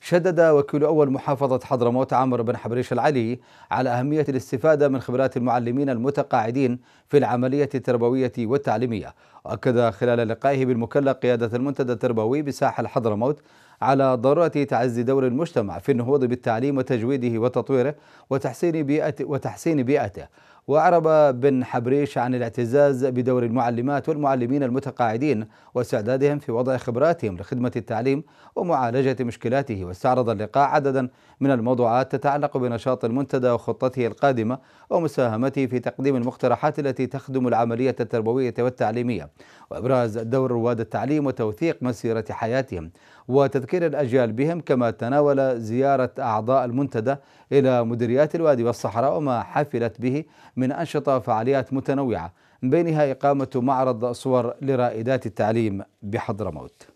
شدد وكيل أول محافظة حضرموت عمرو بن حبريش العلي على أهمية الاستفادة من خبرات المعلمين المتقاعدين في العملية التربوية والتعليمية وأكد خلال لقائه بالمكلة قيادة المنتدى التربوي بساحل حضرموت على ضرورة تعزي دور المجتمع في النهوض بالتعليم وتجويده وتطويره وتحسين بيئته وتحسين بيئته وأعرب بن حبريش عن الاعتزاز بدور المعلمات والمعلمين المتقاعدين واستعدادهم في وضع خبراتهم لخدمة التعليم ومعالجة مشكلاته واستعرض اللقاء عددا من الموضوعات تتعلق بنشاط المنتدى وخطته القادمة ومساهمته في تقديم المقترحات التي تخدم العملية التربوية والتعليمية وإبراز دور رواد التعليم وتوثيق مسيرة حياتهم وتذكير الأجيال بهم كما تناول زيارة أعضاء المنتدى إلى مديريات الوادي والصحراء وما حفلت به من أنشطة فعاليات متنوعة من بينها إقامة معرض صور لرائدات التعليم بحضرموت